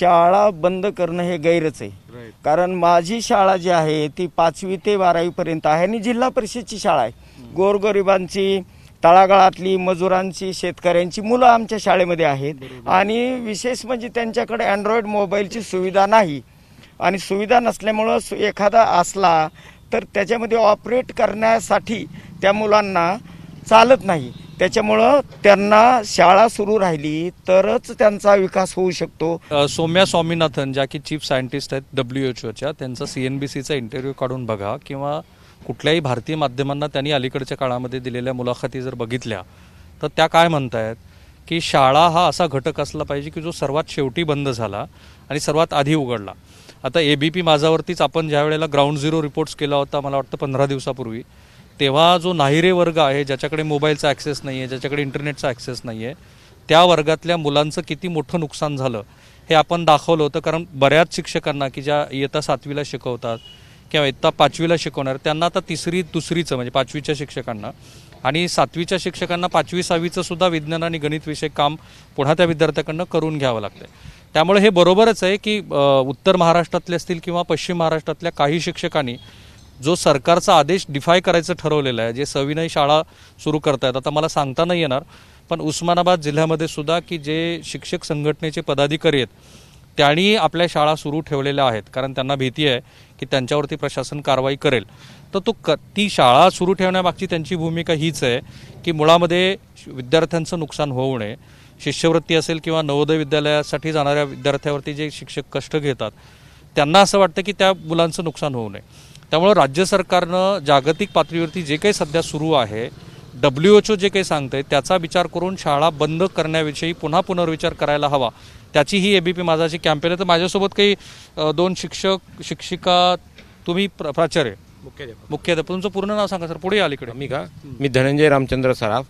शाळा बंद करणं हे गैरच आहे कारण माझी शाळा जी आहे ती पाचवी ते बारावी पर्यंत आहे आणि जिल्हा परिषदची शाळा आहे गोरगरिबांची तळागाळातली मजुरांची शेतकऱ्यांची मुलं आमच्या शाळेमध्ये आहेत आणि विशेष म्हणजे त्यांच्याकडे अँड्रॉइड मोबाईलची सुविधा नाही आणि सुविधा नसल्यामुळं एखादा असला तर त्याच्यामध्ये ऑपरेट करण्यासाठी त्या मुलांना चालत नाही त्याच्यामुळं त्यांना शाळा सुरू राहिली तरच त्यांचा विकास होऊ शकतो सोम्या स्वामीनाथन ज्या की चीफ सायंटिस्ट आहेत डब्ल्यू एच ओच्या त्यांचा सी एन बी सीचा इंटरव्ह्यू काढून बघा किंवा कुठल्याही भारतीय माध्यमांना त्यांनी अलीकडच्या काळामध्ये दिलेल्या मुलाखती जर बघितल्या तर त्या काय म्हणतायत की शाळा हा असा घटक असला पाहिजे की जो सर्वात शेवटी बंद झाला आणि सर्वात आधी उघडला आता ए बी पी माझावरतीच आपण ज्या वेळेला ग्राउंड झिरो रिपोर्ट्स केला होता मला वाटतं पंधरा दिवसापूर्वी तेव्हा जो नाहिरे वर्ग आहे ज्याच्याकडे मोबाईलचा ॲक्सेस नाही आहे ज्याच्याकडे इंटरनेटचा ॲक्सेस नाही आहे त्या वर्गातल्या मुलांचं किती मोठं नुकसान झालं हे आपण दाखवलं होतं कारण बऱ्याच शिक्षकांना की ज्या इयत्ता सातवीला शिकवतात किंवा इयत्ता पाचवीला शिकवणार त्यांना आता तिसरी दुसरीचं म्हणजे पाचवीच्या शिक्षकांना आणि सातवीच्या शिक्षकांना पाचवी सहावीचं सुद्धा विज्ञान आणि गणित विषय काम पुन्हा त्या विद्यार्थ्याकडनं करून घ्यावं लागतं त्यामुळे हे बरोबरच आहे की उत्तर महाराष्ट्रातले असतील किंवा पश्चिम महाराष्ट्रातल्या काही शिक्षकांनी जो सरकारचा आदेश डिफाय करायचं ठरवलेलं आहे जे सविनय शाळा सुरू करतायत आता मला सांगता नाही येणार पण उस्मानाबाद जिल्ह्यामध्ये सुद्धा की जे शिक्षक संघटनेचे पदाधिकारी आहेत त्यांनी आपल्या शाळा सुरू ठेवलेल्या आहेत कारण त्यांना भीती आहे की त्यांच्यावरती प्रशासन कारवाई करेल तर तो क ती शाळा सुरू ठेवण्यामागची त्यांची भूमिका हीच आहे की मुळामध्ये विद्यार्थ्यांचं नुकसान होऊ नये शिष्यवृत्ती असेल किंवा नवोदय विद्यालयासाठी जाणाऱ्या विद्यार्थ्यावरती जे शिक्षक कष्ट घेतात त्यांना असं वाटतं की त्या मुलांचं नुकसान होऊ नये त्यामुळं राज्य सरकारनं जागतिक पातळीवरती जे काही सध्या सुरू आहे डब्ल्यू एच ओ जे काही सांगते त्याचा विचार करून शाळा बंद करण्याविषयी पुन्हा पुनर्विचार करायला हवा त्याची ही एबीपी माझाची कॅम्पेन आहे तर माझ्यासोबत काही दोन शिक्षक शिक्षिका तुम्ही प्राचार्य मुख्याध्यापक तुमचं पूर्ण नाव सांगा सर पुढे अलीकडे मी का मी धनंजय रामचंद्र सराफ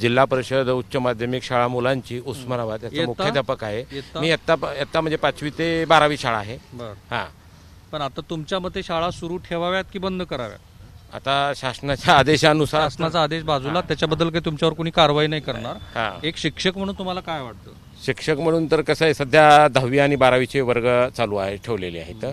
जिल्हा परिषद उच्च माध्यमिक शाळा मुलांची उस्मानाबाद याचा मुख्याध्यापक आहे मी आत्ता आत्ता म्हणजे पाचवी ते बारावी शाळा आहे हां पण आता तुमच्या मते शाळा सुरू ठेवाव्यात की बंद कराव्यात आता शासनाच्या आदेशानुसार शासनाचा आदेश बाजूला त्याच्याबद्दल काही तुमच्यावर कोणी कारवाई नाही करणार एक शिक्षक म्हणून तुम्हाला काय वाटतं शिक्षक म्हणून तर कसं आहे सध्या दहावी आणि बारावीचे वर्ग चालू आहे ठेवलेले आहेत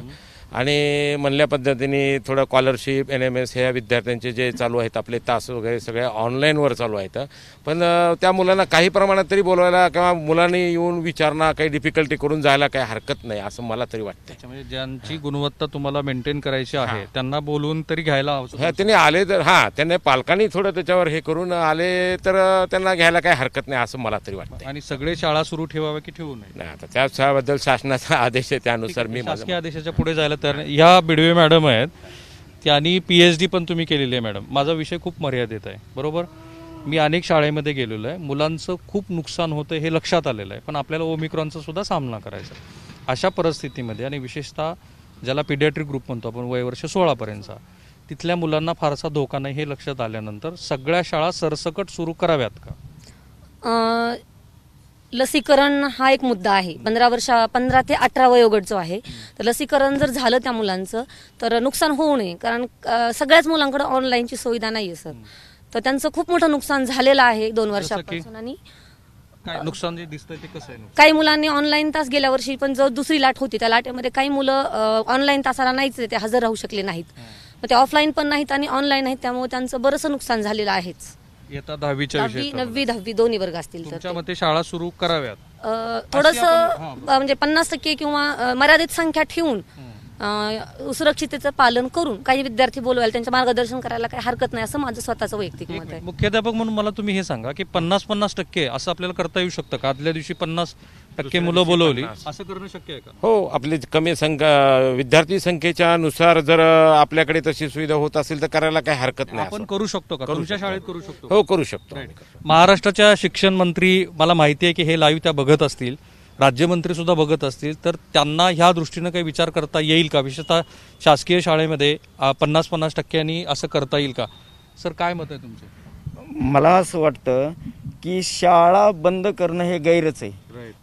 आणि म्हणल्या पद्धतीने थोडं कॉलरशिप एन एम एस ह्या विद्यार्थ्यांचे जे चालू आहेत आपले तास वगैरे सगळ्या ऑनलाईनवर चालू आहेत पण त्या मुलांना काही प्रमाणात तरी बोलवायला किंवा मुलांनी येऊन विचारणा काही डिफिकल्टी करून जायला काही हरकत नाही असं मला तरी वाटतं म्हणजे ज्यांची गुणवत्ता तुम्हाला मेंटेन करायची आहे त्यांना बोलवून तरी घ्यायला हवं त्यांनी आले तर हां त्यांनी पालकांनी थोडं त्याच्यावर हे करून आले तर त्यांना घ्यायला काही हरकत नाही असं मला तरी वाटतं आणि सगळे शाळा सुरू ठेवाव्या की ठेवू नये आता त्याबद्दल शासनाचा आदेश आहे त्यानुसार मी आदेशाच्या पुढे जायला तर ह्या बिडवे मॅडम आहेत त्यांनी पी एच डी पण तुम्ही केलेली आहे मॅडम माझा विषय खूप मर्यादित आहे बरोबर मी अनेक शाळेमध्ये गेलेलो आहे मुलांचं खूप नुकसान होतं हे लक्षात आलेलं आहे पण आपल्याला ओमिक्रॉनचा सुद्धा सामना करायचा अशा परिस्थितीमध्ये आणि विशेषतः ज्याला पिडियाट्रिक ग्रुप म्हणतो आपण वयवर्ष सोळापर्यंतचा तिथल्या मुलांना फारसा धोका नाही हे लक्षात आल्यानंतर सगळ्या शाळा सरसकट सुरू कराव्यात का लसीकरण हा एक मुद्दा आहे पंधरा वर्षा पंधरा ते अठरा वयोगट जो आहे तर लसीकरण जर झालं त्या मुलांचं तर नुकसान होऊ नये कारण सगळ्याच मुलांकडे ऑनलाईनची सुविधा नाही आहे सर तर त्यांचं खूप मोठं नुकसान झालेलं आहे दोन वर्षापासून आणि नुकसान जे दिसतंय ते कसं आहे काही मुलांनी ऑनलाईन तास गेल्या वर्षी पण जो दुसरी लाट होती त्या लाटेमध्ये काही मुलं ऑनलाईन तासाला नाहीच ते हजर राहू शकले नाहीत मग ते ऑफलाईन पण नाहीत आणि ऑनलाईन आहेत त्यामुळे त्यांचं बरंच नुकसान झालेलं आहेच नववी दहावी दोन्ही वर्ग असतील मते शाळा सुरू कराव्यात थोडस म्हणजे पन्नास टक्के किंवा मर्यादित संख्या ठेवून अ, पालन करून काही विद्यार्थी बोलवायला त्यांचं मार्गदर्शन करायला काही हरकत नाही असं माझं स्वतःचं वैयक्तिक मत आहे मुख्याध्यापक म्हणून मला तुम्ही हे सांगा की पन्नास पन्नास टक्के असं आपल्याला करता येऊ शकतं का आदल्या दिवशी पन्नास टक्के मुलं बोलवली असं करणं शक्य आहे का हो आपली कमी संख्या विद्यार्थी संख्येच्या नुसार जर आपल्याकडे तशी सुविधा होत असेल तर करायला काही हरकत नाही आपण करू शकतो का तुमच्या शाळेत करू शकतो हो करू शकतो महाराष्ट्राच्या शिक्षण मंत्री मला माहिती आहे की हे लाईव्ह त्या बघत असतील राज्यमंत्री सुद्धा बघत असतील तर त्यांना ह्या दृष्टीनं काही विचार करता येईल का विशेषतः शासकीय शाळेमध्ये पन्नास पन्नास टक्क्यांनी असं करता येईल का सर काय मत आहे तुमचं मला असं वाटतं की शाळा बंद करणं हे गैरच आहे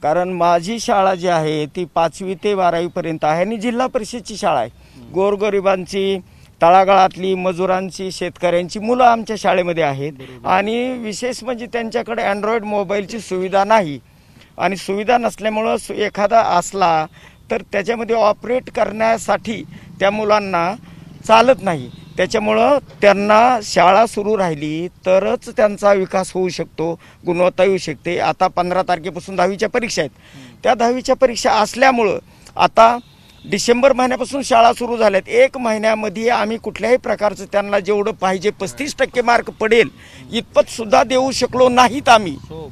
कारण माझी शाळा जी आहे ती पाचवी ते बारावीपर्यंत आहे आणि जिल्हा परिषदची शाळा आहे गोरगरिबांची तळागाळातली मजुरांची शेतकऱ्यांची मुलं आमच्या शाळेमध्ये आहेत आणि विशेष म्हणजे त्यांच्याकडे अँड्रॉइड मोबाईलची सुविधा नाही आणि सुविधा नसल्यामुळं एखादा असला तर त्याच्यामध्ये ऑपरेट करण्यासाठी त्या मुलांना चालत नाही त्याच्यामुळं त्यांना शाळा सुरू राहिली तरच त्यांचा विकास होऊ शकतो गुणवत्ता येऊ शकते आता पंधरा तारखेपासून दहावीच्या परीक्षा आहेत त्या दहावीच्या परीक्षा असल्यामुळं आता डिसेंबर महिन्यापासून शाळा सुरू झाल्यात एक महिन्यामध्ये आम्ही कुठल्याही प्रकारचं त्यांना जेवढं पाहिजे पस्तीस टक्के मार्क पडेल इतपत सुद्धा देऊ शकलो नाहीत आम्ही हो,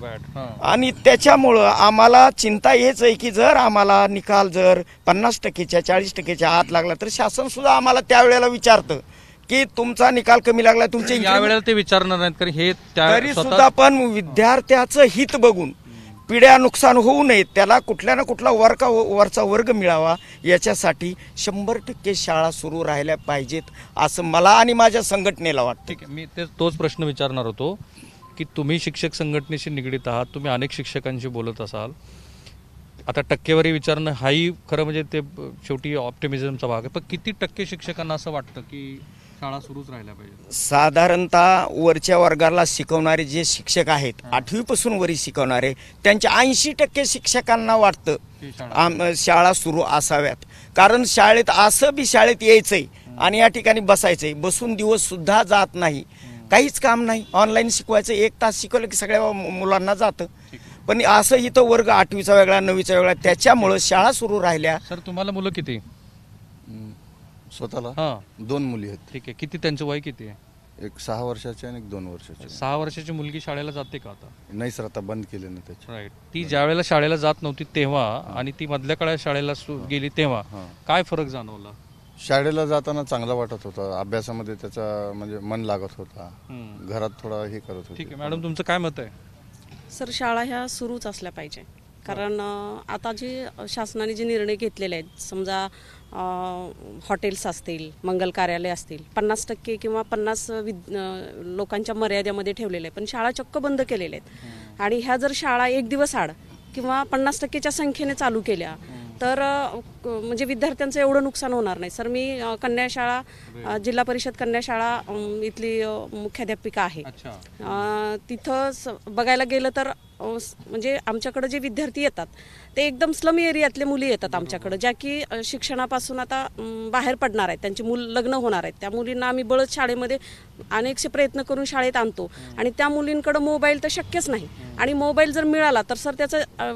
आणि त्याच्यामुळं आम्हाला चिंता हेच आहे की जर आम्हाला निकाल जर पन्नास टक्केच्या चाळीस टक्केच्या आत लागला तर शासन सुद्धा आम्हाला त्यावेळेला विचारतं की तुमचा निकाल कमी लागला तुमचे या वेळेला ते विचारणार नाहीत कारण हे तरी सुद्धा पण विद्यार्थ्याचं हित बघून पिढ्या नुकसान होऊ नये त्याला कुठल्या ना कुठला वर्ग वरचा वर्ग मिळावा याच्यासाठी शंभर टक्के शाळा सुरू राहिल्या पाहिजेत असं मला आणि माझ्या संघटनेला वाटतं ठीक आहे मी ते तोच प्रश्न विचारणार होतो की तुम्ही शिक्षक संघटनेशी निगडीत आहात तुम्ही अनेक शिक्षकांशी बोलत असाल आता टक्केवारी विचारणं हाही खरं म्हणजे ते शेवटी ऑप्टिमिझमचा भाग आहे पण किती टक्के शिक्षकांना असं वाटतं की शाळा सुरूच राहिल्या पाहिजे साधारणतः वरच्या वर्गाला शिकवणारे जे शिक्षक आहेत आठवीपासून वरी शिकवणारे त्यांच्या ऐंशी टक्के शिक्षकांना वाटतं शाळा सुरू असाव्यात कारण शाळेत असं बी शाळेत यायचंय आणि या ठिकाणी बसायचंय बसून दिवस सुद्धा जात नाही काहीच काम नाही ऑनलाईन शिकवायचं एक तास शिकवलं की सगळ्या मुलांना जातं पण असं इथं वर्ग आठवीचा वेगळा नववीचा वेगळा त्याच्यामुळं शाळा सुरू राहिल्या सर तुम्हाला मुलं किती स्वतःला दोन मुली आहेत ठीक आहे किती त्यांचं वय किती आहे एक सहा वर्षाची आणि एक दोन वर्षाची सहा वर्षाची मुलगी शाळेला जाते का आता नाही सर आता बंद केले ना त्याची राईट ती वेळेला शाळेला जात नव्हती तेव्हा आणि ती मधल्या काळात शाळेला गेली तेव्हा काय फरक जाणवला शाळेला जाताना चांगला वाटत होता अभ्यासामध्ये त्याचा म्हणजे मन लागत होता घरात थोडा हे करत होती ठीक आहे मॅडम तुमचं काय मत आहे सर शाळा ह्या सुरूच असल्या पाहिजे कारण आता जे शासनाने जे निर्णय घेतलेले आहेत समजा हॉटेल्स असतील मंगल कार्यालय असतील पन्नास टक्के किंवा पन्नास विद लोकांच्या मर्यादेमध्ये ठेवलेले आहे पण शाळा चक्क बंद केलेल्या आहेत आणि ह्या जर शाळा एक दिवस आड किंवा पन्नास टक्केच्या संख्येने चालू केल्या तर म्हणजे विद्यार्थ्यांचं एवढं नुकसान होणार नाही सर मी कन्याशाळा जिल्हा परिषद कन्याशाळा इथली मुख्याध्यापिका आहे तिथं बघायला गेलं तर म्हणजे आमच्याकडे जे विद्यार्थी येतात ते एकदम स्लम एरियातले मुली येतात आमच्याकडं ज्या की शिक्षणापासून आता बाहेर पडणार आहेत त्यांची मुलं लग्न होणार आहेत त्या मुलींना आम्ही बळत शाळेमध्ये अनेकसे प्रयत्न करून शाळेत आणतो आणि त्या मुलींकडे मोबाईल तर शक्यच नाही आणि मोबाईल जर मिळाला तर सर त्याचा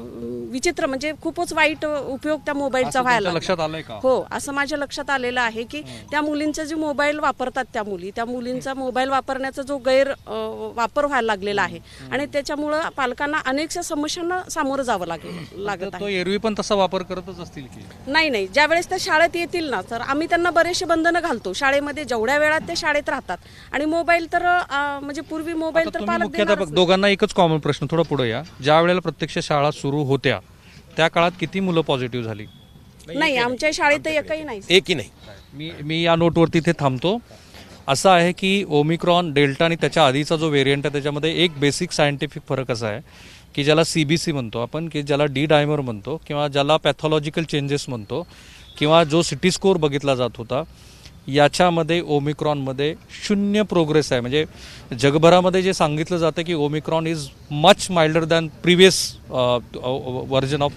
विचित्र म्हणजे खूपच वाईट उपयोग त्या मोबाईलचा व्हायला लक्षात आलंय का हो असं माझ्या लक्षात आलेलं आहे की त्या मुलींचं जे मोबाईल वापरतात त्या मुली त्या मुलींचा मोबाईल वापरण्याचा जो गैर वापर व्हायला लागलेला आहे आणि त्याच्यामुळं पालकांना अनेक समस्यांना सामोरं जावं लागेल लागत एरवी पण तसा वापर करतच असतील नाही नाही ज्या वेळेस त्या शाळेत येतील ना तर आम्ही त्यांना बरेचसे बंधनं घालतो शाळेमध्ये जेवढ्या वेळात ते शाळेत राहतात आणि मोबाईल तर म्हणजे पूर्वी मोबाईल तर पालक दोघांना एकच कॉमन प्रश्न थोडा पुढे या ज्या वेळेला प्रत्यक्ष शाळा सुरू होत्या त्या काळात किती मुलं पॉझिटिव्ह झाली नाही आमच्या शाळेत एकही नाही एकही नाही मी मी या नोटवरती ते थांबतो असं आहे की ओमिक्रॉन डेल्टा आणि त्याच्या आधीचा जो व्हेरियंट आहे त्याच्यामध्ये एक बेसिक सायंटिफिक फरक असा आहे की ज्याला सी बी सी म्हणतो आपण की ज्याला डी डायमर म्हणतो किंवा ज्याला पॅथॉलॉजिकल चेंजेस म्हणतो किंवा जो सिटी स्कोर बघितला जात होता याच्यामध्ये ओमिक्रॉनमध्ये शून्य प्रोग्रेस आहे म्हणजे जगभरामध्ये जे सांगितलं जातं की Omicron is much milder than previous version of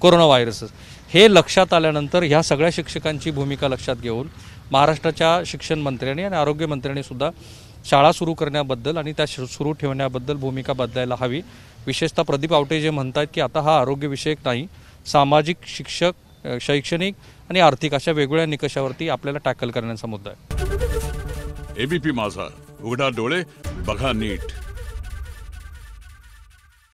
corona virus हे लक्षात आल्यानंतर ह्या सगळ्या शिक्षकांची भूमिका लक्षात घेऊन महाराष्ट्राच्या शिक्षण मंत्र्यांनी आणि आरोग्यमंत्र्यांनी सुद्धा शाळा सुरू करण्याबद्दल आणि त्या सुरू ठेवण्याबद्दल भूमिका बदलायला हवी विशेषतः प्रदीप आवटे जे म्हणतात की आता हा आरोग्यविषयक नाही सामाजिक शिक्षक शैक्षणिक आणि आर्थिक अशा वेगवेगळ्या निकषावरती आपल्याला टॅकल करण्याचा मुद्दा आहे एबीपी माझा उघडा डोळे बघा नीट